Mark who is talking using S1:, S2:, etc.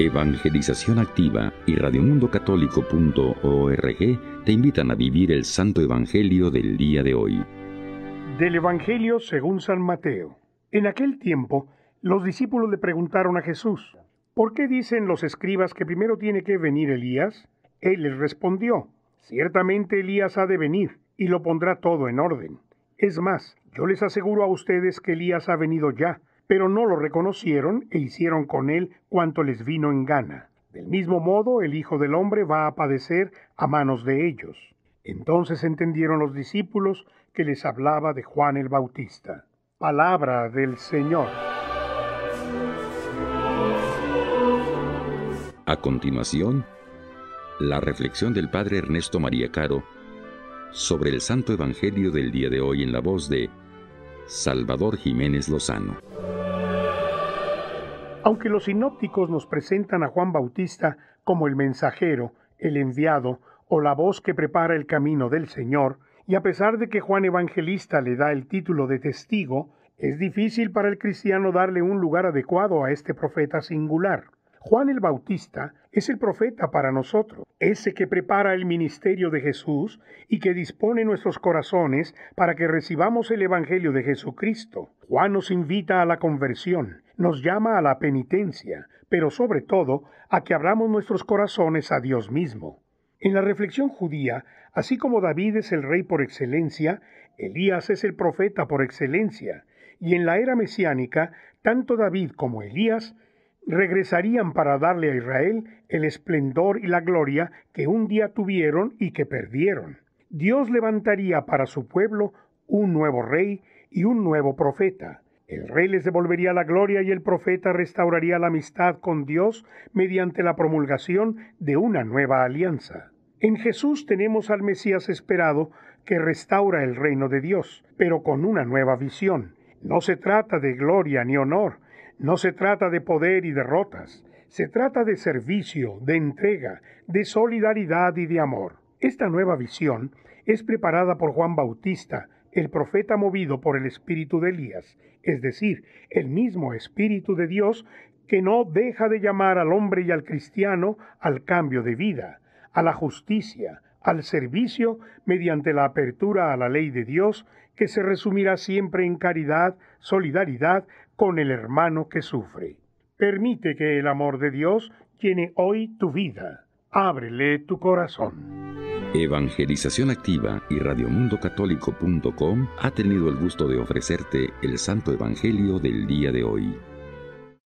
S1: Evangelización Activa y radiomundocatólico.org te invitan a vivir el Santo Evangelio del día de hoy.
S2: Del Evangelio según San Mateo. En aquel tiempo, los discípulos le preguntaron a Jesús, ¿por qué dicen los escribas que primero tiene que venir Elías? Él les respondió, ciertamente Elías ha de venir y lo pondrá todo en orden. Es más, yo les aseguro a ustedes que Elías ha venido ya pero no lo reconocieron e hicieron con él cuanto les vino en gana. Del mismo modo, el Hijo del Hombre va a padecer a manos de ellos. Entonces entendieron los discípulos que les hablaba de Juan el Bautista. Palabra del Señor.
S1: A continuación, la reflexión del Padre Ernesto María Caro sobre el Santo Evangelio del día de hoy en la voz de Salvador Jiménez Lozano.
S2: Aunque los sinópticos nos presentan a Juan Bautista como el mensajero, el enviado o la voz que prepara el camino del Señor, y a pesar de que Juan Evangelista le da el título de testigo, es difícil para el cristiano darle un lugar adecuado a este profeta singular. Juan el Bautista es el profeta para nosotros, ese que prepara el ministerio de Jesús y que dispone nuestros corazones para que recibamos el Evangelio de Jesucristo. Juan nos invita a la conversión, nos llama a la penitencia, pero sobre todo a que abramos nuestros corazones a Dios mismo. En la reflexión judía, así como David es el rey por excelencia, Elías es el profeta por excelencia, y en la era mesiánica, tanto David como Elías regresarían para darle a Israel el esplendor y la gloria que un día tuvieron y que perdieron. Dios levantaría para su pueblo un nuevo rey y un nuevo profeta. El rey les devolvería la gloria y el profeta restauraría la amistad con Dios mediante la promulgación de una nueva alianza. En Jesús tenemos al Mesías esperado que restaura el reino de Dios, pero con una nueva visión. No se trata de gloria ni honor, no se trata de poder y derrotas, se trata de servicio, de entrega, de solidaridad y de amor. Esta nueva visión es preparada por Juan Bautista, el profeta movido por el espíritu de Elías, es decir, el mismo espíritu de Dios que no deja de llamar al hombre y al cristiano al cambio de vida, a la justicia, al servicio mediante la apertura a la ley de Dios que se resumirá siempre en caridad, solidaridad con el hermano que sufre. Permite que el amor de Dios llene hoy tu vida. Ábrele tu corazón.
S1: Evangelización Activa y radiomundocatólico.com
S2: ha tenido el gusto de ofrecerte el Santo Evangelio del día de hoy.